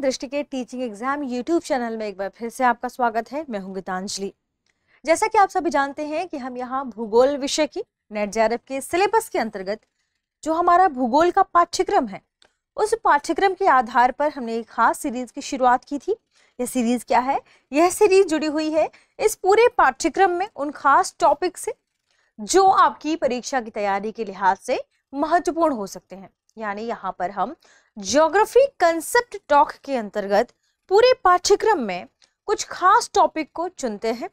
दृष्टि के teaching exam YouTube channel में एक बार फिर से आपका स्वागत है मैं हूं गीतांजलि जैसा कि आप सभी जानते हैं कि हम यहां भूगोल विषय की नेट जे के सिलेबस के अंतर्गत जो हमारा भूगोल का पाठ्यक्रम है उस पाठ्यक्रम के आधार पर हमने एक खास सीरीज की शुरुआत की थी यह सीरीज क्या है यह सीरीज जुड़ी हुई है इस पूरे पाठ्यक्रम में उन खास टॉपिक से जो आपकी परीक्षा की तैयारी के लिहाज से महत्वपूर्ण हो सकते हैं यानी यहाँ पर हम ज्योग्राफी कंसेप्ट टॉक के अंतर्गत पूरे पाठ्यक्रम में कुछ खास टॉपिक को चुनते हैं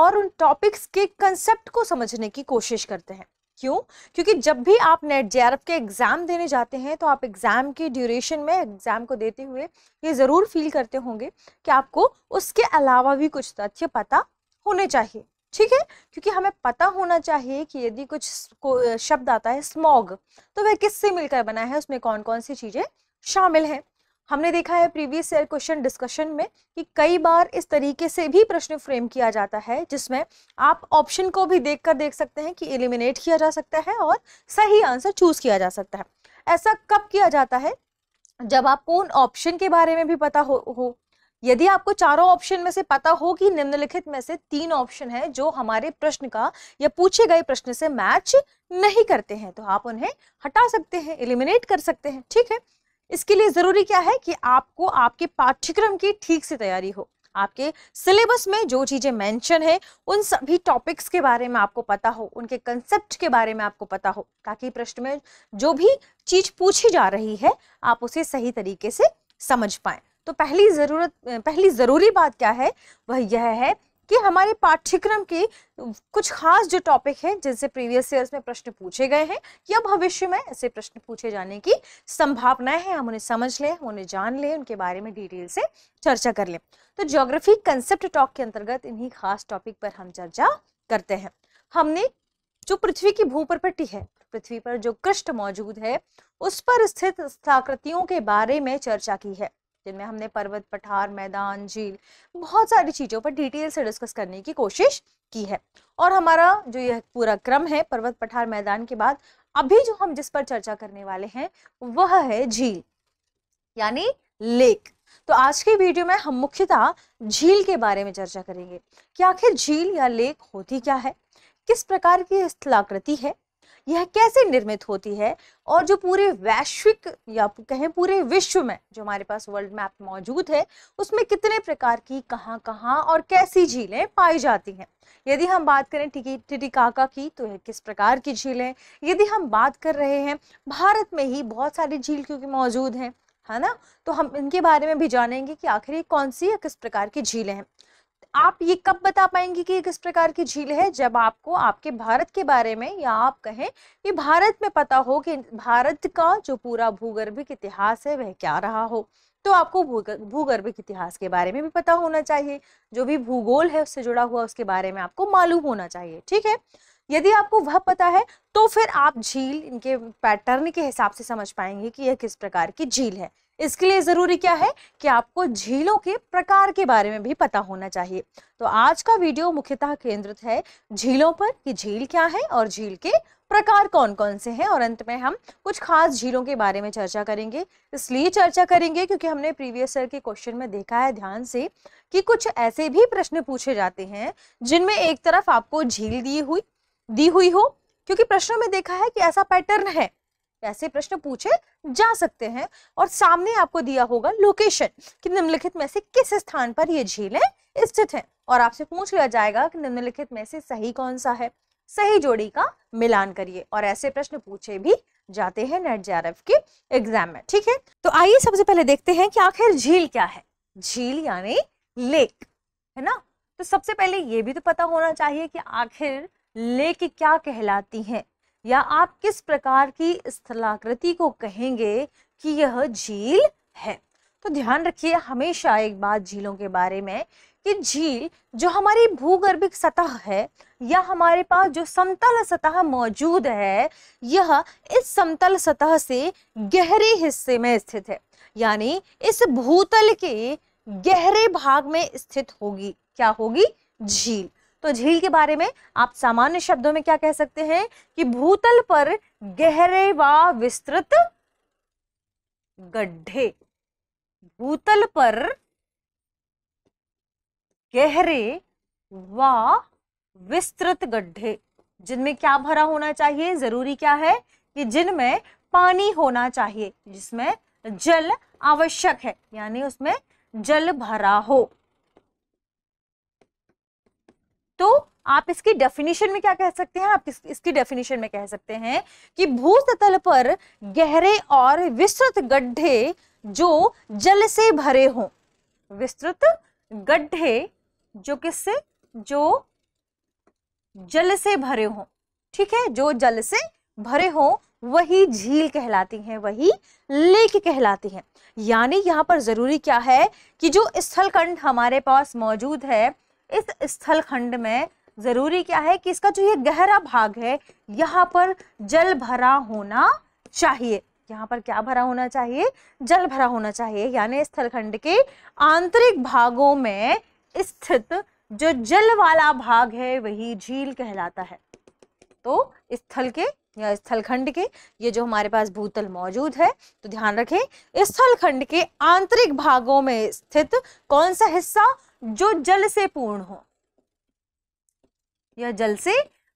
और उन टॉपिक्स के कंसेप्ट को समझने की कोशिश करते हैं क्यों क्योंकि जब भी आप नेट जे के एग्ज़ाम देने जाते हैं तो आप एग्ज़ाम के ड्यूरेशन में एग्ज़ाम को देते हुए ये ज़रूर फील करते होंगे कि आपको उसके अलावा भी कुछ तथ्य पता होने चाहिए ठीक है क्योंकि हमें पता होना चाहिए कि यदि कुछ को, शब्द आता है स्मॉग तो वह किससे मिलकर बना है उसमें कौन कौन सी चीज़ें शामिल हैं हमने देखा है प्रीवियस ईयर क्वेश्चन डिस्कशन में कि कई बार इस तरीके से भी प्रश्न फ्रेम किया जाता है जिसमें आप ऑप्शन को भी देखकर देख सकते हैं कि एलिमिनेट किया जा सकता है और सही आंसर चूज किया जा सकता है ऐसा कब किया जाता है जब आपको उन ऑप्शन के बारे में भी पता हो, हो यदि आपको चारों ऑप्शन में से पता हो कि निम्नलिखित में से तीन ऑप्शन है जो हमारे प्रश्न का या पूछे गए प्रश्न से मैच नहीं करते हैं तो आप उन्हें हटा सकते हैं एलिमिनेट कर सकते हैं ठीक है इसके लिए ज़रूरी क्या है कि आपको आपके पाठ्यक्रम की ठीक से तैयारी हो आपके सिलेबस में जो चीज़ें मेंशन है उन सभी टॉपिक्स के बारे में आपको पता हो उनके कंसेप्ट के बारे में आपको पता हो ताकि प्रश्न में जो भी चीज़ पूछी जा रही है आप उसे सही तरीके से समझ पाए तो पहली ज़रूरत पहली ज़रूरी बात क्या है वह यह है कि हमारे पाठ्यक्रम के कुछ खास जो टॉपिक हैं जिनसे प्रीवियस ईयर्स में प्रश्न पूछे गए हैं या भविष्य में ऐसे प्रश्न पूछे जाने की संभावनाएं हैं हम उन्हें समझ लें हम उन्हें जान लें उनके बारे में डिटेल से चर्चा कर लें तो ज्योग्राफी कंसेप्ट टॉक के अंतर्गत इन्हीं खास टॉपिक पर हम चर्चा करते हैं हमने जो पृथ्वी की भूपरपट्टी है पृथ्वी पर जो कृष्ण मौजूद है उस पर स्थित स्थाकृतियों के बारे में चर्चा की है जिनमें हमने पर्वत पठार मैदान झील बहुत सारी चीज़ों पर डिटेल से डिस्कस करने की कोशिश की है और हमारा जो यह पूरा क्रम है पर्वत पठार मैदान के बाद अभी जो हम जिस पर चर्चा करने वाले हैं वह है झील यानी लेक तो आज के वीडियो में हम मुख्यतः झील के बारे में चर्चा करेंगे कि आखिर झील या लेक होती क्या है किस प्रकार की स्थलाकृति है यह कैसे निर्मित होती है और जो पूरे वैश्विक या कहें पूरे विश्व में जो हमारे पास वर्ल्ड मैप मौजूद है उसमें कितने प्रकार की कहाँ कहाँ और कैसी झीलें पाई जाती हैं यदि हम बात करें टिटिकाका की तो यह किस प्रकार की झीलें यदि हम बात कर रहे हैं भारत में ही बहुत सारी झील क्योंकि मौजूद हैं है ना तो हम इनके बारे में भी जानेंगे कि आखिर ये कौन सी या किस प्रकार की झीलें हैं आप ये कब बता पाएंगे कि किस प्रकार की झील है जब आपको आपके भारत के बारे में या आप कहें कि भारत में पता हो कि भारत का जो पूरा भूगर्भिक इतिहास है वह क्या रहा हो तो आपको भूगर्भिक इतिहास के बारे में भी पता होना चाहिए जो भी भूगोल है उससे जुड़ा हुआ उसके बारे में आपको मालूम होना चाहिए ठीक है यदि आपको वह पता है तो फिर आप झील इनके पैटर्न के हिसाब से समझ पाएंगे कि यह किस प्रकार की झील है इसके लिए ज़रूरी क्या है कि आपको झीलों के प्रकार के बारे में भी पता होना चाहिए तो आज का वीडियो मुख्यतः केंद्रित है झीलों पर कि झील क्या है और झील के प्रकार कौन कौन से हैं और अंत में हम कुछ खास झीलों के बारे में चर्चा करेंगे इसलिए चर्चा करेंगे क्योंकि हमने प्रीवियस सर के क्वेश्चन में देखा है ध्यान से कि कुछ ऐसे भी प्रश्न पूछे जाते हैं जिनमें एक तरफ आपको झील दी हुई दी हुई हो क्योंकि प्रश्नों में देखा है कि ऐसा पैटर्न है ऐसे प्रश्न पूछे जा सकते हैं और सामने आपको दिया होगा लोकेशन कि निम्नलिखित में से किस स्थान पर ये झीलें स्थित हैं और आपसे पूछ लिया जाएगा कि निम्नलिखित में से सही कौन सा है सही जोड़ी का मिलान करिए और ऐसे प्रश्न पूछे भी जाते हैं नेट एफ के एग्जाम में ठीक है तो आइए सबसे पहले देखते हैं कि आखिर झील क्या है झील यानी लेक है ना तो सबसे पहले ये भी तो पता होना चाहिए कि आखिर लेख क्या कहलाती हैं या आप किस प्रकार की स्थलाकृति को कहेंगे कि यह झील है तो ध्यान रखिए हमेशा एक बात झीलों के बारे में कि झील जो हमारी भूगर्भिक सतह है या हमारे पास जो समतल सतह मौजूद है यह इस समतल सतह से गहरे हिस्से में स्थित है यानी इस भूतल के गहरे भाग में स्थित होगी क्या होगी झील तो झील के बारे में आप सामान्य शब्दों में क्या कह सकते हैं कि भूतल पर गहरे व विस्तृत गड्ढे भूतल पर गहरे व विस्तृत गड्ढे जिनमें क्या भरा होना चाहिए जरूरी क्या है कि जिनमें पानी होना चाहिए जिसमें जल आवश्यक है यानी उसमें जल भरा हो तो आप इसकी डेफिनेशन में क्या कह सकते हैं आप इस, इसकी डेफिनेशन में कह सकते हैं कि भूतल पर गहरे और विस्तृत गड्ढे जो जल से भरे हों विस्तृत गड्ढे जो किससे जो जल से भरे हों ठीक है जो जल से भरे हों वही झील कहलाती हैं वही लेक कहलाती हैं यानी यहाँ पर ज़रूरी क्या है कि जो स्थलखंड हमारे पास मौजूद है इस स्थल खंड में जरूरी क्या है कि इसका जो ये गहरा भाग है यहाँ पर जल भरा होना चाहिए यहाँ पर क्या भरा होना चाहिए जल भरा होना चाहिए यानी स्थलखंड के आंतरिक भागों में स्थित जो जल वाला भाग है वही झील कहलाता है तो स्थल के या स्थलखंड के ये जो हमारे पास भूतल मौजूद है तो ध्यान रखें स्थलखंड के आंतरिक भागों में स्थित कौन सा हिस्सा जो जल से पूर्ण हो या जल से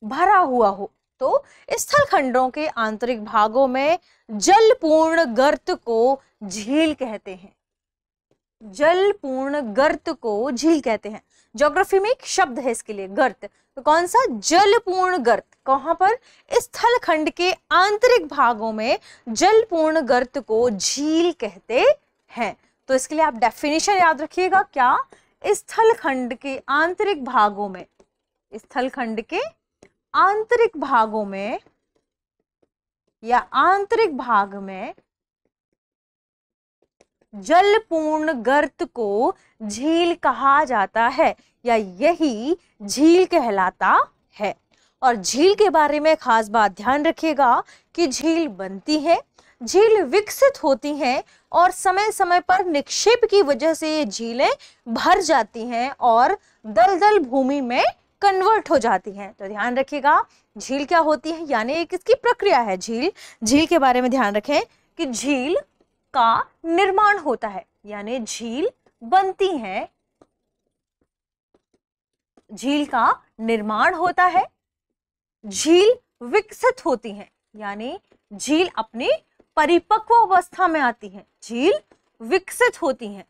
भरा हुआ हो तो स्थल खंडों के आंतरिक भागों में जल पूर्ण गर्त को झील कहते हैं जल पूर्ण गर्त को झील कहते हैं ज्योग्राफी में एक शब्द है इसके लिए गर्त तो कौन सा जल पूर्ण गर्त कहां पर स्थल खंड के आंतरिक भागों में जल पूर्ण गर्त को झील कहते हैं तो इसके लिए आप डेफिनेशन याद रखिएगा क्या स्थलखंड के आंतरिक भागों में स्थलखंड के आंतरिक भागों में या आंतरिक भाग में जलपूर्ण गर्त को झील कहा जाता है या यही झील कहलाता है और झील के बारे में खास बात ध्यान रखिएगा कि झील बनती है झील विकसित होती हैं और समय समय पर निक्षेप की वजह से ये झीलें भर जाती हैं और दलदल भूमि में कन्वर्ट हो जाती हैं तो ध्यान रखिएगा झील क्या होती है यानी एक इसकी प्रक्रिया है झील झील के बारे में ध्यान रखें कि झील का निर्माण होता है यानी झील बनती है झील का निर्माण होता है झील विकसित होती है यानी झील अपनी परिपक्व अवस्था में आती है झील विकसित होती है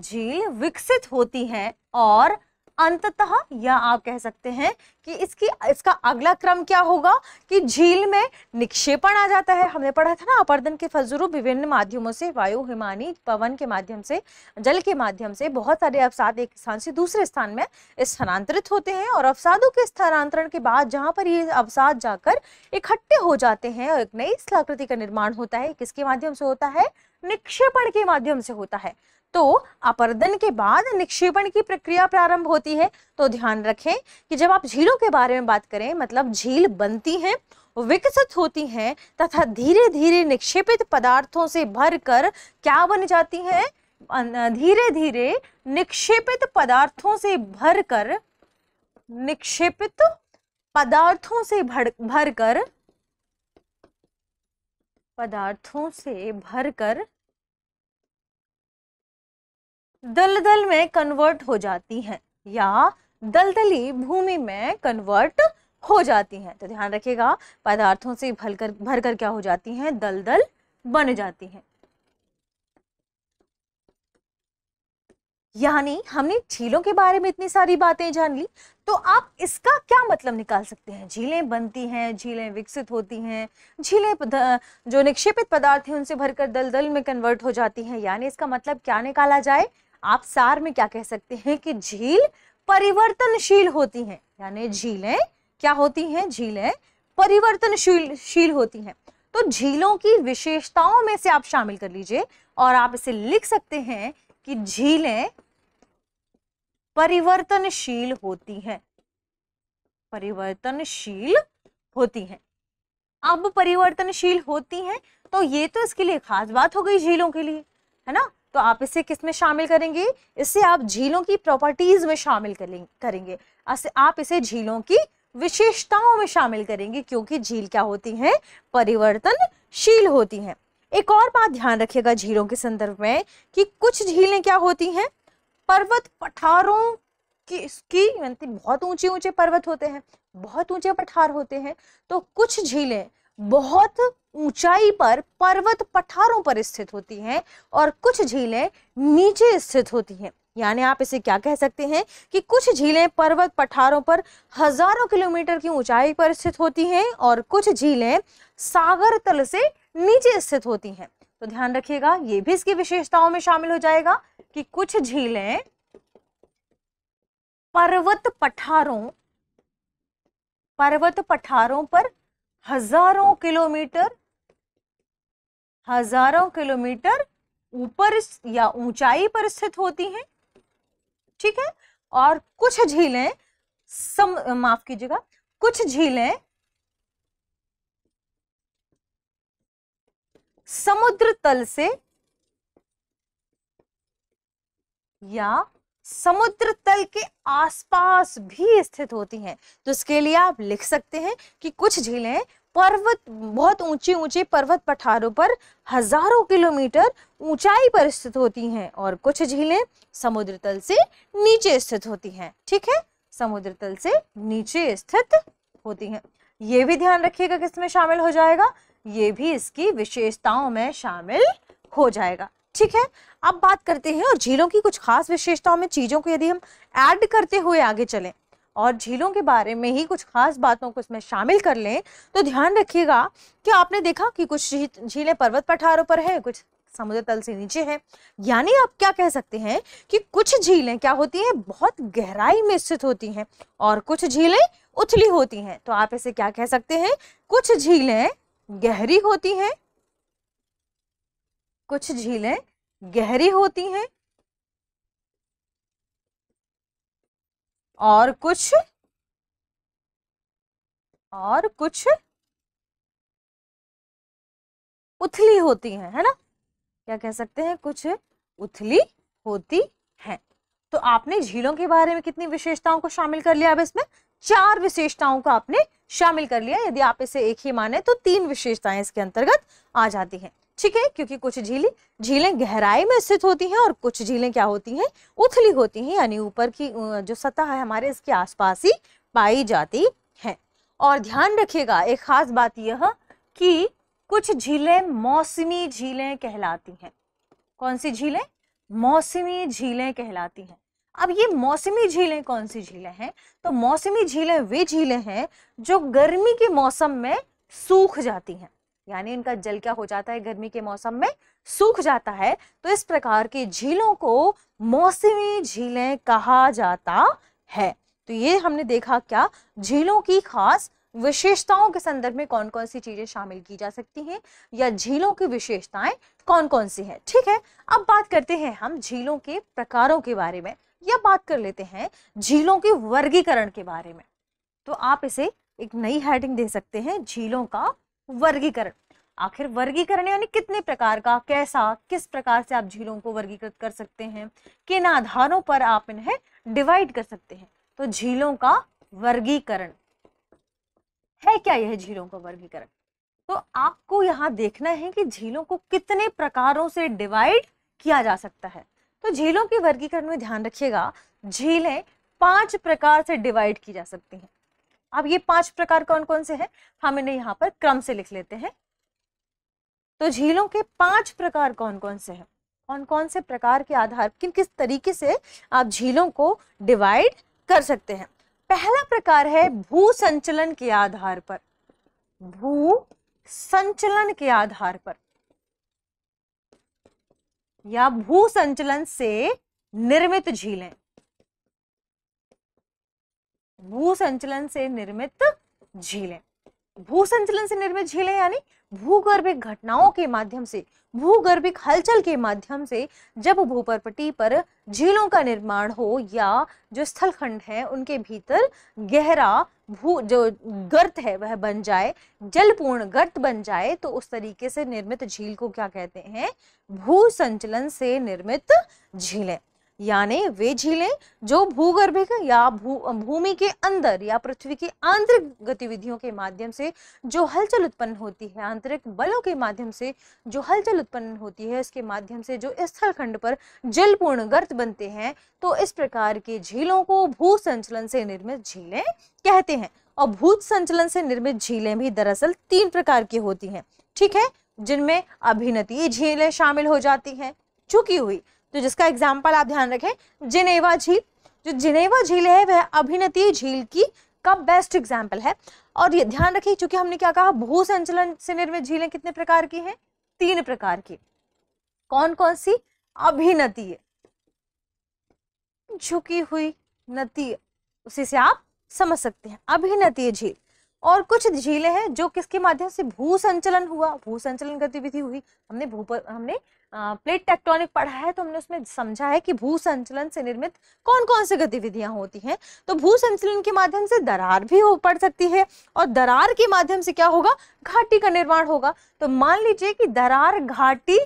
झील विकसित होती है और अंततः या आप कह सकते हैं कि इसकी इसका अगला क्रम क्या होगा कि झील में निक्षेपण आ जाता है हमने पढ़ा था ना अपर्दन के फलस्वरूप विभिन्न माध्यमों से वायु हिमानी पवन के माध्यम से जल के माध्यम से बहुत सारे अवसाद एक स्थान से दूसरे स्थान में स्थानांतरित होते हैं और अवसादों के स्थानांतरण के बाद जहाँ पर ये अवसाद जाकर इकट्ठे हो जाते हैं और एक नई स्थलाकृति का निर्माण होता है किसके माध्यम से होता है निक्षेपण के माध्यम से होता है तो अपर्दन के बाद निक्षेपण की प्रक्रिया प्रारंभ होती है तो ध्यान रखें कि जब आप झीलों के बारे में बात करें मतलब झील बनती हैं विकसित होती हैं तथा धीरे धीरे निक्षेपित पदार्थों से भरकर क्या बन जाती हैं धीरे धीरे निक्षेपित पदार्थों से भरकर निक्षेपित पदार्थों से भर भरकर पदार्थों से भरकर दलदल में कन्वर्ट हो जाती हैं या दलदली भूमि में कन्वर्ट हो जाती हैं तो ध्यान रखिएगा पदार्थों से भरकर भरकर क्या हो जाती हैं दलदल बन जाती हैं यानी हमने झीलों के बारे में इतनी सारी बातें जान ली तो आप इसका क्या मतलब निकाल सकते हैं झीलें बनती हैं झीलें विकसित होती हैं झीलें जो निक्षेपित पदार्थ हैं उनसे भरकर दलदल में कन्वर्ट हो जाती हैं यानी इसका मतलब क्या निकाला जाए आप सार में क्या कह सकते हैं कि झील परिवर्तनशील होती हैं यानी झीलें क्या होती हैं झीलें परिवर्तनशील शील होती हैं तो झीलों की विशेषताओं में से आप शामिल कर लीजिए और आप इसे लिख सकते हैं कि झीलें परिवर्तनशील होती हैं परिवर्तनशील होती हैं अब परिवर्तनशील होती हैं तो ये तो इसके लिए खास बात हो गई झीलों के लिए है ना तो आप इसे किस में शामिल करेंगे इसे आप झीलों की प्रॉपर्टीज में शामिल करेंगे आप इसे झीलों की विशेषताओं में शामिल करेंगे क्योंकि झील क्या होती हैं परिवर्तनशील होती हैं एक और बात ध्यान रखिएगा झीलों के संदर्भ में कि कुछ झीलें क्या होती हैं पर्वत पठारों की इसकी की बहुत ऊंचे ऊंचे पर्वत होते हैं बहुत ऊंचे पठार होते हैं तो कुछ झीलें बहुत ऊंचाई पर पर्वत पठारों पर स्थित होती हैं और कुछ झीलें नीचे स्थित होती हैं यानी आप इसे क्या कह सकते हैं कि कुछ झीलें पर्वत पठारों पर हजारों किलोमीटर की ऊंचाई पर स्थित होती हैं और कुछ झीलें सागर तल से नीचे स्थित होती हैं तो ध्यान रखिएगा ये भी इसकी विशेषताओं में शामिल हो जाएगा कि कुछ झीलें पर्वत पठारों पर्वत पठारों पर हजारों किलोमीटर हजारों किलोमीटर ऊपर या ऊंचाई पर स्थित होती हैं ठीक है और कुछ झीलें सम माफ कीजिएगा कुछ झीलें समुद्र तल से या समुद्र तल के आसपास भी स्थित होती हैं तो इसके लिए आप लिख सकते हैं कि कुछ झीलें पर्वत बहुत ऊंचे ऊंचे पर्वत पठारों पर हजारों किलोमीटर ऊंचाई पर स्थित होती हैं और कुछ झीलें समुद्र तल से नीचे स्थित होती हैं ठीक है समुद्र तल से नीचे स्थित होती हैं ये भी ध्यान रखिएगा किस में शामिल हो जाएगा ये भी इसकी विशेषताओं में शामिल हो जाएगा ठीक है अब बात करते हैं और झीलों की कुछ खास विशेषताओं में चीज़ों को यदि हम ऐड करते हुए आगे चलें और झीलों के बारे में ही कुछ खास बातों को इसमें शामिल कर लें तो ध्यान रखिएगा कि आपने देखा कि कुछ झीलें पर्वत पठारों पर है कुछ समुद्र तल से नीचे है यानी आप क्या कह सकते हैं कि कुछ झीलें क्या होती हैं बहुत गहराई में स्थित होती हैं और कुछ झीलें उथली होती हैं तो आप इसे क्या कह सकते हैं कुछ झीलें गहरी होती हैं कुछ झीलें गहरी होती हैं और कुछ और कुछ उथली होती हैं है ना क्या कह सकते हैं कुछ उथली होती हैं तो आपने झीलों के बारे में कितनी विशेषताओं को शामिल कर लिया अब इसमें चार विशेषताओं को आपने शामिल कर लिया यदि आप इसे एक ही माने तो तीन विशेषताएं इसके अंतर्गत आ जाती हैं ठीक है क्योंकि कुछ झीलें झीलें गहराई में स्थित होती हैं और कुछ झीलें क्या होती हैं उथली होती हैं यानी ऊपर की जो सतह है हमारे इसके आसपास ही पाई जाती है और ध्यान रखिएगा एक खास बात यह कि कुछ झीलें मौसमी झीलें कहलाती हैं कौन सी झीलें मौसमी झीलें कहलाती हैं अब ये मौसमी झीलें कौन सी झीलें हैं तो मौसमी झीलें वे झीलें हैं जो गर्मी के मौसम में सूख जाती हैं यानी इनका जल क्या हो जाता है गर्मी के मौसम में सूख जाता है तो इस प्रकार की झीलों को मौसमी झीलें कहा जाता है तो ये हमने देखा क्या झीलों की खास विशेषताओं के संदर्भ में कौन कौन सी चीजें शामिल की जा सकती हैं या झीलों की विशेषताएं कौन कौन सी हैं ठीक है अब बात करते हैं हम झीलों के प्रकारों के बारे में या बात कर लेते हैं झीलों के वर्गीकरण के बारे में तो आप इसे एक नई हेडिंग दे सकते हैं झीलों का वर्गीकरण आखिर वर्गीकरण यानी कितने प्रकार का कैसा किस प्रकार से आप झीलों को वर्गीकृत कर सकते हैं किन आधारों पर आप इन्हें डिवाइड कर सकते हैं तो झीलों का वर्गीकरण है क्या यह झीलों का वर्गीकरण तो आपको यहां देखना है कि झीलों को कितने प्रकारों से डिवाइड किया जा सकता है तो झीलों के वर्गीकरण में ध्यान रखिएगा झीलें पांच प्रकार से डिवाइड की जा सकती हैं अब ये पांच प्रकार कौन कौन से हैं हम इन्हें यहाँ पर क्रम से लिख लेते हैं तो झीलों के पांच प्रकार कौन कौन से हैं कौन कौन से प्रकार के आधार किन किस तरीके से आप झीलों को डिवाइड कर सकते हैं पहला प्रकार है भू संचलन के आधार पर भू संचलन के आधार पर या भू संचलन से निर्मित झीलें भू संचलन से निर्मित झीलें भू संचलन से निर्मित झीलें यानी भूगर्भिक घटनाओं के माध्यम से भूगर्भिक हलचल के माध्यम से जब भूपरपटी पर झीलों का निर्माण हो या जो स्थलखंड है उनके भीतर गहरा भू जो गर्त है वह बन जाए जलपूर्ण गर्त बन जाए तो उस तरीके से निर्मित झील को क्या कहते हैं भू संचलन से निर्मित झीलें यानी वे झीलें जो भूगर्भिक या भू भूमि के अंदर या पृथ्वी की आंतरिक गतिविधियों के माध्यम से जो हलचल उत्पन्न होती है आंतरिक बलों के माध्यम से जो हलचल उत्पन्न होती है उसके माध्यम से जो स्थलखंड पर जलपूर्ण गर्त बनते हैं तो इस प्रकार के झीलों को भू संचलन से निर्मित झीलें कहते हैं और भूत संचलन से निर्मित झीलें भी दरअसल तीन प्रकार की होती हैं ठीक है जिनमें अभिनती झीलें शामिल हो जाती हैं चुकी हुई तो जिसका एग्जाम्पल आप ध्यान रखें जिनेवा झील जो जिनेवा झील है वह अभिनती झील की का बेस्ट एग्जाम्पल है और ये ध्यान रखिए चूंकि हमने क्या कहा भू संचलन से निर्मित झीलें कितने प्रकार की हैं तीन प्रकार की कौन कौन सी अभिनतीय झुकी हुई नतीय उसी से आप समझ सकते हैं अभिनतीय झील और कुछ झीलें हैं जो किसके माध्यम से भू संचलन हुआ भू संचलन गतिविधि हुई हमने भू पर हमने प्लेट टेक्टोनिक पढ़ा है तो हमने उसमें समझा है कि भू संचलन से निर्मित कौन कौन सी गतिविधियां होती हैं तो भू संचलन के माध्यम से दरार भी हो पड़ सकती है और दरार के माध्यम से क्या होगा घाटी का निर्माण होगा तो मान लीजिए कि दरार घाटी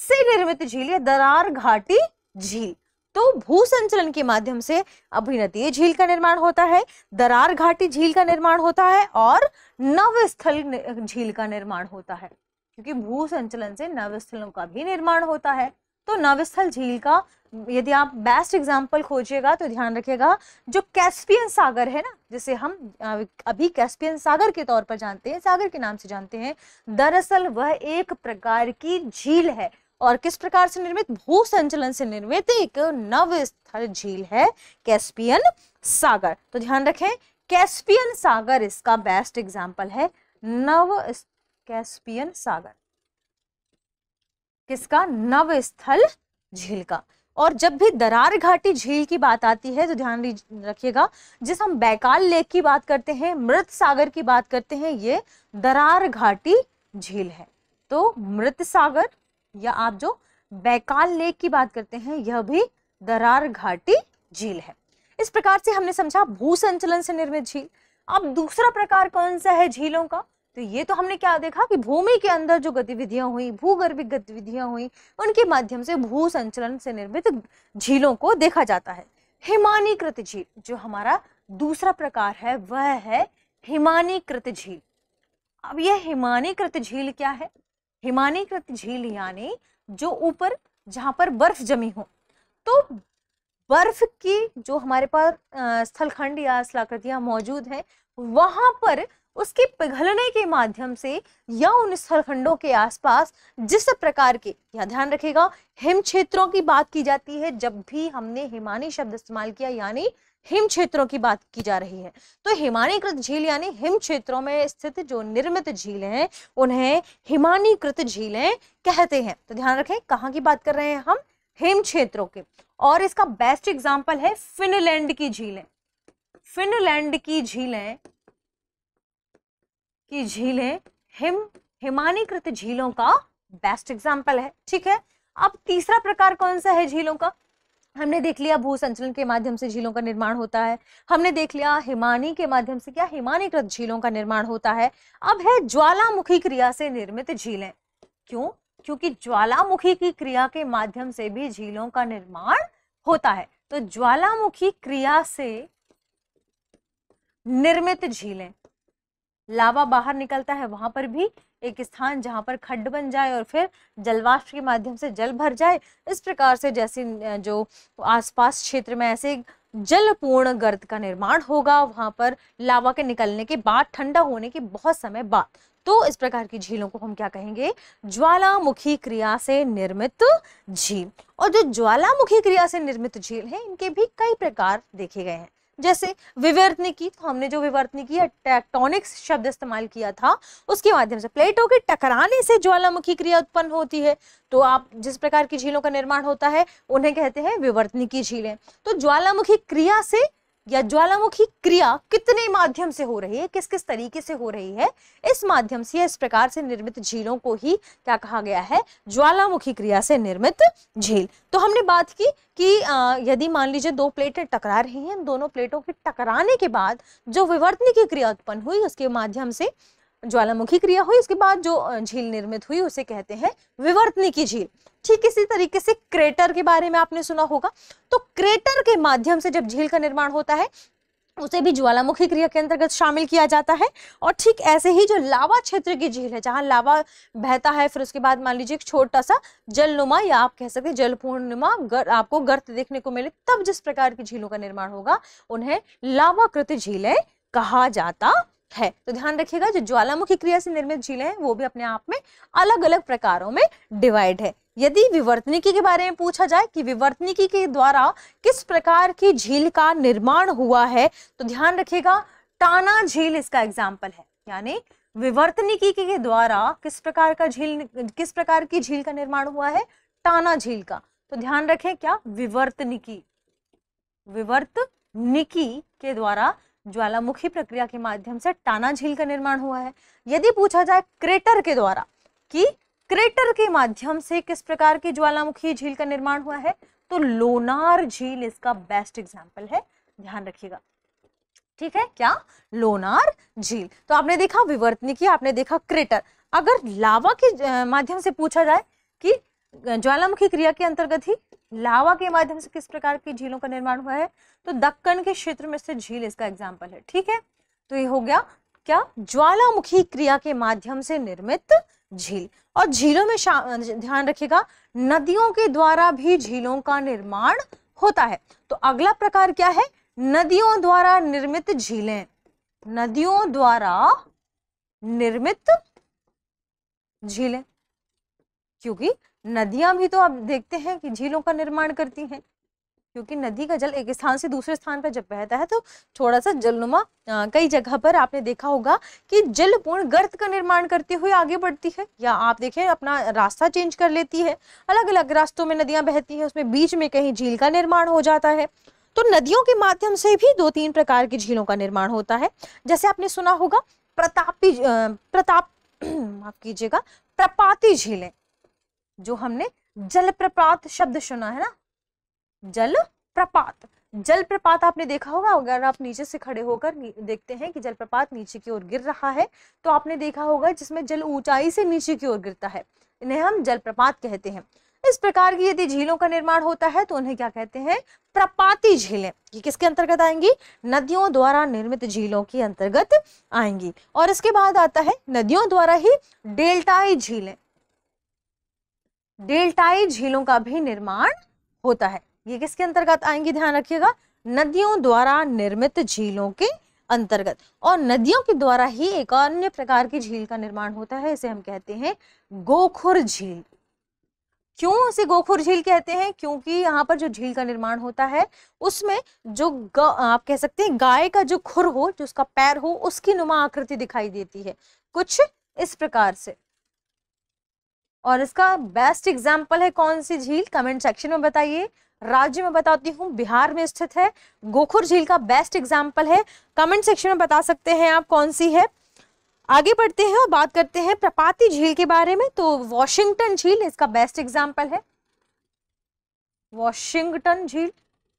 से निर्मित झील या दरार घाटी झील तो भू संचलन के माध्यम से अभिनतीय झील का निर्माण होता है दरार घाटी झील का निर्माण होता है और नव स्थल झील का निर्माण होता है क्योंकि भू संचलन से नवस्थलों का भी निर्माण होता है तो नवस्थल झील का यदि आप बेस्ट एग्जाम्पल खोजिएगा तो ध्यान रखिएगा जो कैस्पियन सागर है ना जिसे हम अभी कैस्पियन सागर के तौर पर जानते हैं सागर के नाम से जानते हैं दरअसल वह एक प्रकार की झील है और किस प्रकार से निर्मित भू संचलन से निर्मित एक नव स्थल झील है कैस्पियन सागर तो ध्यान रखें कैस्पियन सागर इसका बेस्ट एग्जाम्पल है नव कैस्पियन सागर किसका नव स्थल झील का और जब भी दरार घाटी झील की बात आती है तो ध्यान रखिएगा जिस हम बैकाल लेक की बात करते हैं मृत सागर की बात करते हैं ये दरार घाटी झील है तो मृत सागर या आप जो बैकाल लेक की बात करते हैं यह भी दरार घाटी झील है इस प्रकार से हमने समझा भू संचलन से निर्मित झील अब दूसरा प्रकार कौन सा है झीलों का तो ये तो हमने क्या देखा कि भूमि के अंदर जो गतिविधियां हुई भूगर्भिक गतिविधियां हुई उनके माध्यम से भू संचलन से निर्मित झीलों को देखा जाता है हिमानीकृत झील जो हमारा दूसरा प्रकार है वह है हिमानीकृत झील अब यह हिमानीकृत झील क्या है हिमानीकृत झील यानी जो ऊपर जहां पर बर्फ जमी हो तो बर्फ की जो हमारे पास स्थलखंड या स्थलाकृतियां मौजूद है वहां पर उसके पिघलने के माध्यम से या उन स्थलखंडों के आसपास जिस प्रकार के यह ध्यान रखेगा हिम क्षेत्रों की बात की जाती है जब भी हमने हिमानी शब्द इस्तेमाल किया यानी हिम क्षेत्रों की बात की जा रही है तो हिमानीकृत झील यानी हिम क्षेत्रों में स्थित जो निर्मित झील हैं उन्हें हिमानीकृत झीलें कहते हैं तो ध्यान रखें कहाँ की बात कर रहे हैं हम हिम क्षेत्रों के और इसका बेस्ट एग्जाम्पल है फिनलैंड की झीलें फिनलैंड की झीलें की झीलें हिम हिमानीकृत झीलों का बेस्ट एग्जाम्पल है ठीक है अब तीसरा प्रकार कौन सा है झीलों का हमने देख लिया भू संचलन के माध्यम से झीलों का निर्माण होता है हमने देख लिया हिमानी के माध्यम से क्या हिमानीकृत झीलों का निर्माण होता है अब है ज्वालामुखी क्रिया से निर्मित झीलें क्यों क्योंकि ज्वालामुखी की क्रिया के माध्यम से भी झीलों का निर्माण होता है तो ज्वालामुखी क्रिया से निर्मित झीलें लावा बाहर निकलता है वहाँ पर भी एक स्थान जहाँ पर खड्ड बन जाए और फिर जलवाष्प के माध्यम से जल भर जाए इस प्रकार से जैसे जो आसपास क्षेत्र में ऐसे जलपूर्ण गर्द का निर्माण होगा वहाँ पर लावा के निकलने के बाद ठंडा होने के बहुत समय बाद तो इस प्रकार की झीलों को हम क्या कहेंगे ज्वालामुखी क्रिया से निर्मित झील और जो ज्वालामुखी क्रिया से निर्मित झील है इनके भी कई प्रकार देखे गए हैं जैसे विवर्तनी की तो हमने जो विवर्तनी की टेक्टोनिक्स शब्द इस्तेमाल किया था उसके माध्यम से प्लेटों के टकराने से ज्वालामुखी क्रिया उत्पन्न होती है तो आप जिस प्रकार की झीलों का निर्माण होता है उन्हें कहते हैं विवर्तनी की झीलें तो ज्वालामुखी क्रिया से या ज्वालामुखी क्रिया कितने माध्यम से हो रही है किस किस तरीके से हो रही है इस माध्यम से इस प्रकार से निर्मित झीलों को ही क्या कहा गया है ज्वालामुखी क्रिया से निर्मित झील तो हमने बात की कि आ, यदि मान लीजिए दो प्लेटें टकरा रही हैं दोनों प्लेटों के टकराने के बाद जो विवर्तनी की क्रिया उत्पन्न हुई उसके माध्यम से ज्वालामुखी क्रिया हुई उसके बाद जो झील निर्मित हुई उसे कहते हैं विवर्तनी की झील ठीक इसी तरीके से क्रेटर के बारे में आपने सुना होगा तो क्रेटर के माध्यम से जब झील का निर्माण होता है उसे भी ज्वालामुखी क्रिया के अंतर्गत शामिल किया जाता है और ठीक ऐसे ही जो लावा क्षेत्र की झील है जहां लावा बहता है फिर उसके बाद मान लीजिए एक छोटा सा जलनुमा या आप कह सकते जल जलपूर्णिमा गर, आपको गर्त देखने को मिले तब जिस प्रकार की झीलों का निर्माण होगा उन्हें लावाकृत झीलें कहा जाता है तो ध्यान रखिएगा जो ज्वालामुखी क्रिया से निर्मित झीलें हैं वो भी अपने आप में अलग अलग प्रकारों में डिवाइड है यदि विवर्तनिकी के बारे में पूछा जाए कि विवर्तनिकी के द्वारा किस प्रकार की झील का निर्माण हुआ है तो ध्यान रखिएगा टाना झील इसका एग्जाम्पल है यानी विवर्तनिकी के द्वारा किस प्रकार का झील किस प्रकार की झील का निर्माण हुआ है टाना झील का तो ध्यान रखें क्या विवर्तनिकी विवर्तनिकी के द्वारा ज्वालामुखी प्रक्रिया के माध्यम से टाना झील का निर्माण हुआ है यदि पूछा जाए क्रेटर के द्वारा कि क्रेटर के माध्यम से किस प्रकार की ज्वालामुखी झील का निर्माण हुआ है तो लोनार झील इसका बेस्ट एग्जाम्पल है ध्यान रखिएगा ठीक है क्या लोनार झील तो आपने देखा विवर्तनिकी आपने देखा क्रेटर अगर लावा के माध्यम से पूछा जाए कि ज्वालामुखी क्रिया के अंतर्गत ही लावा के माध्यम से किस प्रकार की झीलों का निर्माण हुआ है तो दक्कन के क्षेत्र में से झील इसका एग्जाम्पल है ठीक है तो ये हो गया क्या ज्वालामुखी क्रिया के माध्यम से निर्मित झील और झीलों में ध्यान रखिएगा नदियों के द्वारा भी झीलों का निर्माण होता है तो अगला प्रकार क्या है नदियों द्वारा निर्मित झीलें नदियों द्वारा निर्मित झीलें क्योंकि नदियां भी तो आप देखते हैं कि झीलों का निर्माण करती हैं क्योंकि नदी का जल एक स्थान से दूसरे स्थान पर जब बहता है तो थोड़ा सा जलनुमा कई जगह पर आपने देखा होगा कि जलपूर्ण गर्त का निर्माण करते हुए आगे बढ़ती है या आप देखें अपना रास्ता चेंज कर लेती है अलग अलग रास्तों में नदियां बहती हैं उसमें बीच में कहीं झील का निर्माण हो जाता है तो नदियों के माध्यम से भी दो तीन प्रकार की झीलों का निर्माण होता है जैसे आपने सुना होगा प्रतापी प्रताप माफ कीजिएगा प्रपाती झीलें जो हमने जलप्रपात शब्द सुना है ना जल प्रपात जल प्रपात आपने देखा होगा अगर आप नीचे से खड़े होकर देखते हैं कि जलप्रपात नीचे की ओर गिर रहा है तो आपने देखा होगा जिसमें जल ऊंचाई से नीचे की ओर गिरता है इन्हें हम जलप्रपात कहते हैं इस प्रकार की यदि झीलों का निर्माण होता है तो उन्हें क्या कहते हैं प्रपाती झीलें ये किसके अंतर्गत आएंगी नदियों द्वारा निर्मित झीलों के अंतर्गत आएंगी और इसके बाद आता है नदियों द्वारा ही डेल्टाई झीलें डेल्टाई झीलों का भी निर्माण होता है ये किसके अंतर्गत आएंगी ध्यान रखिएगा नदियों द्वारा निर्मित झीलों के अंतर्गत और नदियों के द्वारा ही एक अन्य प्रकार की झील का निर्माण होता है इसे हम कहते हैं गोखुर झील क्यों इसे गोखुर झील कहते हैं क्योंकि यहाँ पर जो झील का निर्माण होता है उसमें जो आप कह सकते हैं गाय का जो खुर हो जो उसका पैर हो उसकी नुमा आकृति दिखाई देती है कुछ इस प्रकार से और इसका बेस्ट एग्जाम्पल है कौन सी झील कमेंट सेक्शन में बताइए राज्य में बताती हूँ बिहार में स्थित है गोखुर झील का बेस्ट एग्जाम्पल है कमेंट सेक्शन में बता सकते हैं आप कौन सी है आगे बढ़ते हैं और बात करते हैं प्रपाती झील के बारे में तो वॉशिंगटन झील इसका बेस्ट एग्जाम्पल है वॉशिंगटन झील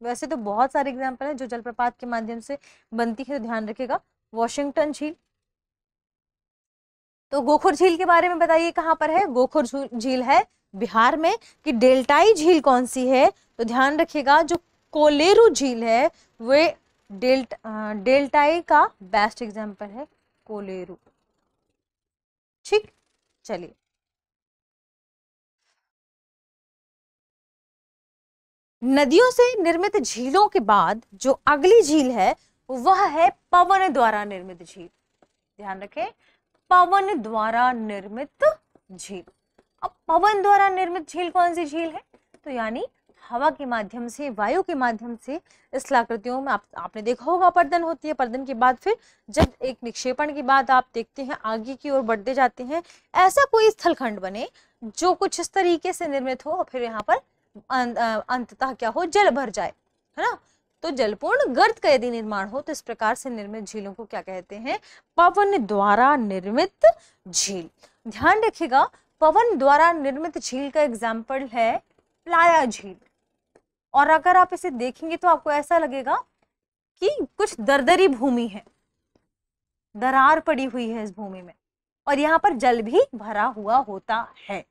वैसे तो बहुत सारे एग्जाम्पल हैं जो जलप्रपात के माध्यम से बनती है तो ध्यान रखेगा वॉशिंगटन झील तो गोखुर झील के बारे में बताइए कहाँ पर है गोखुर झील है बिहार में कि डेल्टाई झील कौन सी है तो ध्यान रखिएगा जो कोलेरू झील है वे डेल्ट डेल्टाई का बेस्ट एग्जाम्पल है कोलेरू ठीक चलिए नदियों से निर्मित झीलों के बाद जो अगली झील है वह है पवन द्वारा निर्मित झील ध्यान रखें पवन द्वारा निर्मित झील अब पवन द्वारा निर्मित झील कौन सी झील है तो यानी हवा के माध्यम से वायु के माध्यम से स्थलाकृतियों में आप, आपने देखा होगा पर्दन होती है पर्दन के बाद फिर जब एक निक्षेपण के बाद आप देखते हैं आगे की ओर बढ़ते जाते हैं ऐसा कोई स्थलखंड बने जो कुछ इस तरीके से निर्मित हो और फिर यहाँ पर अं, अं, अंततः क्या हो जल भर जाए है ना तो जलपूर्ण गर्द का यदि निर्माण हो तो इस प्रकार से निर्मित झीलों को क्या कहते हैं पवन द्वारा निर्मित झील ध्यान रखिएगा पवन द्वारा निर्मित झील का एग्जाम्पल है प्लाया झील और अगर आप इसे देखेंगे तो आपको ऐसा लगेगा कि कुछ दरदरी भूमि है दरार पड़ी हुई है इस भूमि में और यहाँ पर जल भी भरा हुआ होता है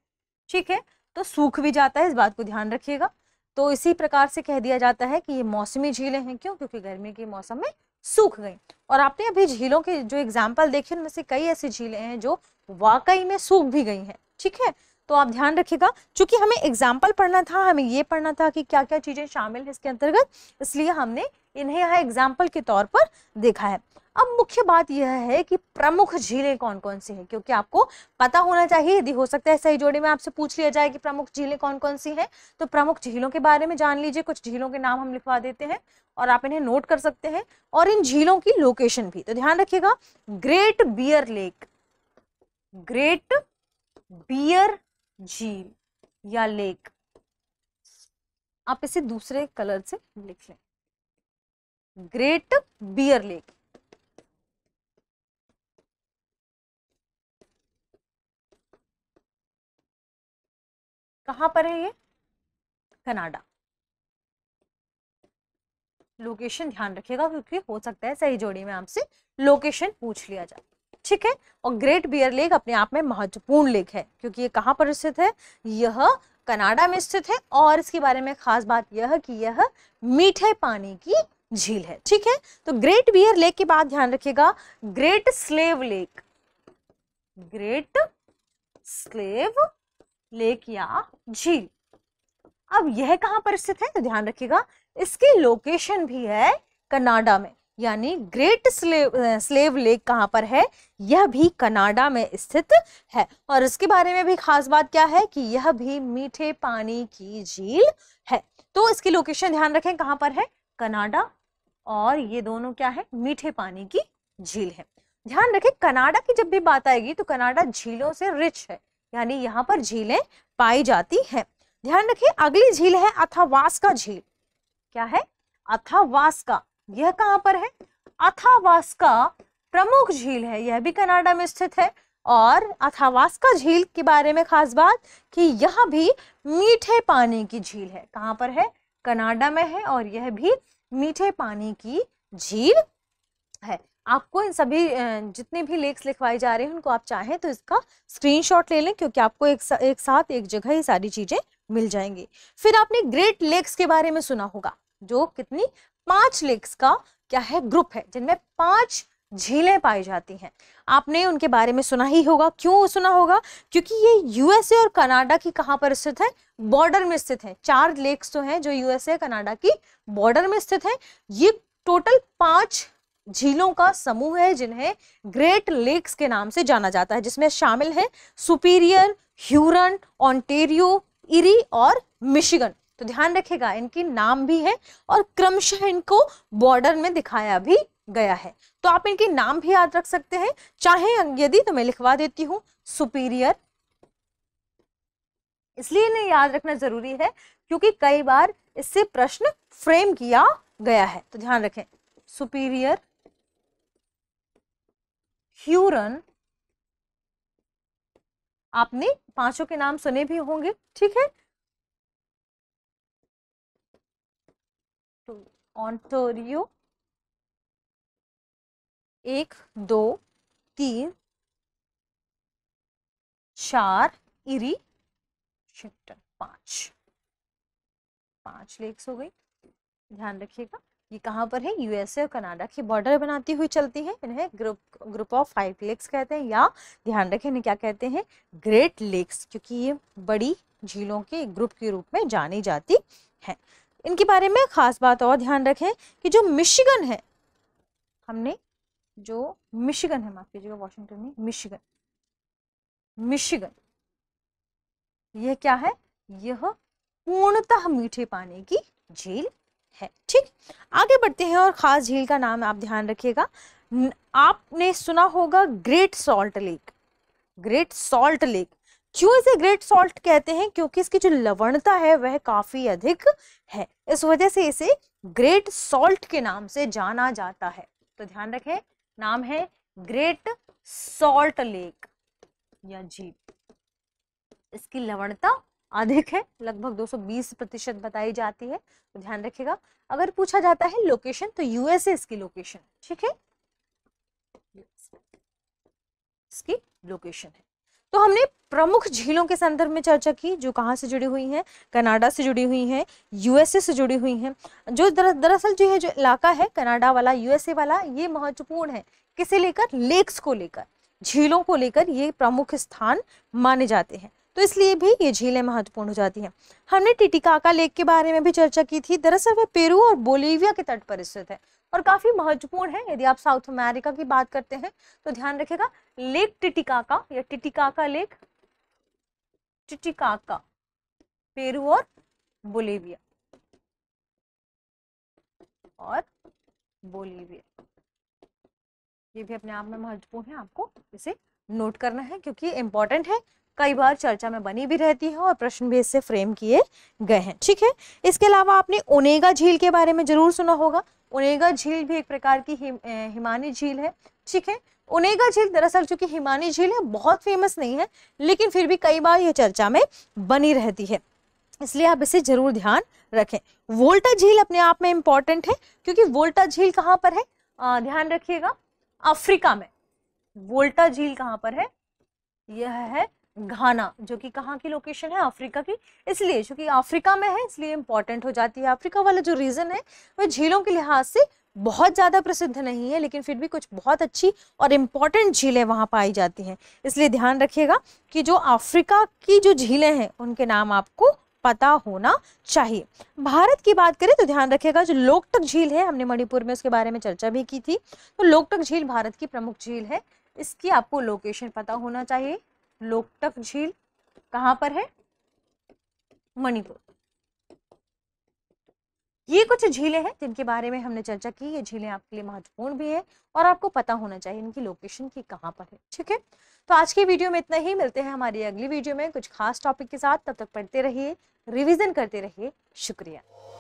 ठीक है तो सूख भी जाता है इस बात को ध्यान रखिएगा तो इसी प्रकार से कह दिया जाता है कि ये मौसमी झीलें हैं क्यों क्योंकि गर्मी के मौसम में सूख गई और आपने अभी झीलों के जो एग्जाम्पल देखे उनमें से कई ऐसी झीलें हैं जो वाकई में सूख भी गई हैं ठीक है तो आप ध्यान रखिएगा चूंकि हमें एग्जाम्पल पढ़ना था हमें ये पढ़ना था कि क्या क्या चीज़ें शामिल है इसके अंतर्गत इसलिए हमने इन्हें यहाँ एग्जाम्पल के तौर पर देखा है अब मुख्य बात यह है कि प्रमुख झीलें कौन कौन सी हैं क्योंकि आपको पता होना चाहिए यदि हो सकता है सही जोड़े में आपसे पूछ लिया जाए कि प्रमुख झीलें कौन कौन सी हैं तो प्रमुख झीलों के बारे में जान लीजिए कुछ झीलों के नाम हम लिखवा देते हैं और आप इन्हें नोट कर सकते हैं और इन झीलों की लोकेशन भी तो ध्यान रखिएगा Great Bear Lake Great Bear झील या लेक आप इसे दूसरे कलर से लिख लें ग्रेट बियर लेक कहाँ पर है ये कनाडा लोकेशन ध्यान रखिएगा क्योंकि हो सकता है सही जोड़ी में आपसे लोकेशन पूछ लिया जाए ठीक है और ग्रेट बियर लेक अपने आप में महत्वपूर्ण लेक है क्योंकि ये कहाँ पर स्थित है यह कनाडा में स्थित है और इसके बारे में खास बात यह कि यह मीठे पानी की झील है ठीक है तो ग्रेट बियर लेक की बात ध्यान रखिएगा Great Slave Lake Great Slave Lake या झील अब यह कहाँ पर स्थित है तो ध्यान रखिएगा इसकी लोकेशन भी है कनाडा में यानी ग्रेट स्लेव स्लेव लेक कहाँ पर है यह भी कनाडा में स्थित है और इसके बारे में भी खास बात क्या है कि यह भी मीठे पानी की झील है तो इसकी लोकेशन ध्यान रखें कहाँ पर है कनाडा और ये दोनों क्या है मीठे पानी की झील है ध्यान रखें कनाडा की जब भी बात आएगी तो कनाडा झीलों से रिच है यानी यहाँ पर झीलें पाई जाती हैं ध्यान रखिए अगली झील है अथावास का झील क्या है अथावास का यह कहाँ पर है अथावास का प्रमुख झील है यह भी कनाडा में स्थित है और अथावास्का झील के बारे में खास बात कि यह भी मीठे पानी की झील है कहाँ पर है कनाडा में है और यह भी मीठे पानी की झील है आपको इन सभी जितने भी लेख्स लिखवाए जा रहे हैं उनको आप चाहें तो इसका स्क्रीनशॉट ले लें क्योंकि आपको एक, सा, एक साथ एक जगह ही सारी चीज़ें मिल जाएंगी फिर आपने ग्रेट लेक्स के बारे में सुना होगा जो कितनी पांच लेक्स का क्या है ग्रुप है जिनमें पांच झीलें पाई जाती हैं आपने उनके बारे में सुना ही होगा क्यों सुना होगा क्योंकि ये यूएसए और कनाडा की कहाँ पर स्थित है बॉर्डर में स्थित है चार लेक्स तो हैं जो यूएसए कनाडा की बॉर्डर में स्थित है ये टोटल पांच झीलों का समूह है जिन्हें ग्रेट लेक्स के नाम से जाना जाता है जिसमें शामिल है सुपीरियर ह्यूरन ऑन्टेरियो इरी और मिशिगन तो ध्यान रखेगा इनके नाम भी है और क्रमशः इनको बॉर्डर में दिखाया भी गया है तो आप इनके नाम भी याद रख सकते हैं चाहे यदि तो मैं लिखवा देती हूं सुपीरियर इसलिए इन्हें याद रखना जरूरी है क्योंकि कई बार इससे प्रश्न फ्रेम किया गया है तो ध्यान रखें सुपीरियर ह्यूरन आपने पांचों के नाम सुने भी होंगे ठीक है ऑन्टोरियो तो एक दो तीन चार इरी शिफ्टन पांच पांच लेक्स हो गई ध्यान रखिएगा ये कहाँ पर है यूएसए और कनाडा की बॉर्डर बनाती हुई चलती है इन्हें group group of five lakes कहते हैं या ध्यान रखें इन्हें क्या कहते हैं ग्रेट लेक्स क्योंकि ये बड़ी झीलों के ग्रुप के रूप में जानी जाती हैं इनके बारे में खास बात और ध्यान रखें कि जो मिशिगन है हमने जो मिशिगन है माफ कीजिएगा वॉशिंगटन में मिशिगन मिशिगन यह क्या है यह पूर्णतः मीठे पानी की झील है ठीक आगे बढ़ते हैं और ख़ास झील का नाम आप ध्यान रखिएगा आपने सुना होगा Great Salt Lake Great Salt Lake क्यों इसे ग्रेट सॉल्ट कहते हैं क्योंकि इसकी जो लवणता है वह काफ़ी अधिक है इस वजह से इसे ग्रेट सॉल्ट के नाम से जाना जाता है तो ध्यान रखें नाम है ग्रेट सॉल्ट लेक या झील इसकी लवणता अधिक है लगभग 220 प्रतिशत बताई जाती है तो ध्यान रखिएगा अगर पूछा जाता है लोकेशन तो यूएसए इसकी लोकेशन ठीक है इसकी लोकेशन है तो हमने प्रमुख झीलों के संदर्भ में चर्चा की जो कहाँ से जुड़ी हुई हैं कनाडा से जुड़ी हुई हैं यूएसए से जुड़ी हुई हैं जो दरअसल जो है जो इलाका है कनाडा वाला यूएसए वाला ये महत्वपूर्ण है किसे लेकर लेक्स को लेकर झीलों को लेकर ये प्रमुख स्थान माने जाते हैं तो इसलिए भी ये झीलें महत्वपूर्ण हो जाती हैं हमने टिटिकाका लेक के बारे में भी चर्चा की थी दरअसल वह पेरू और बोलीविया के तट पर स्थित है और काफ़ी महत्वपूर्ण है यदि आप साउथ अमेरिका की बात करते हैं तो ध्यान रखेगा लेक टिटिकाका या टिटिकाका लेक टिटिकाका पेरू और बोलीविया और बोलीविया ये भी अपने आप में महत्वपूर्ण है आपको इसे नोट करना है क्योंकि इंपॉर्टेंट है कई बार चर्चा में बनी भी रहती है और प्रश्न भी इससे फ्रेम किए गए हैं ठीक है इसके अलावा आपने ओनेगा झील के बारे में जरूर सुना होगा ओनेगा झील भी एक प्रकार की हिमानी झील है ठीक है ओनेगा झील दरअसल चूंकि हिमानी झील है बहुत फेमस नहीं है लेकिन फिर भी कई बार ये चर्चा में बनी रहती है इसलिए आप इसे जरूर ध्यान रखें वोल्टा झील अपने आप में इंपॉर्टेंट है क्योंकि वोल्टा झील कहाँ पर है आ, ध्यान रखिएगा अफ्रीका में वोल्टा झील कहाँ पर है यह है घाना जो कि कहाँ की लोकेशन है अफ्रीका की इसलिए चूंकि अफ्रीका में है इसलिए इम्पॉर्टेंट हो जाती है अफ्रीका वाला जो रीजन है वह झीलों के लिहाज से बहुत ज़्यादा प्रसिद्ध नहीं है लेकिन फिर भी कुछ बहुत अच्छी और इम्पॉर्टेंट झीलें वहाँ पाई जाती हैं इसलिए ध्यान रखिएगा कि जो अफ्रीका की जो झीलें हैं उनके नाम आपको पता होना चाहिए भारत की बात करें तो ध्यान रखिएगा जो लोकटक झील है हमने मणिपुर में उसके बारे में चर्चा भी की थी तो लोकटक झील भारत की प्रमुख झील है इसकी आपको लोकेशन पता होना चाहिए लोकटक झील कहां पर है मणिपुर ये कुछ झीलें हैं जिनके बारे में हमने चर्चा की ये झीलें आपके लिए महत्वपूर्ण भी हैं और आपको पता होना चाहिए इनकी लोकेशन की कहां पर है ठीक है तो आज की वीडियो में इतना ही मिलते हैं हमारी अगली वीडियो में कुछ खास टॉपिक के साथ तब तक पढ़ते रहिए रिविजन करते रहिए शुक्रिया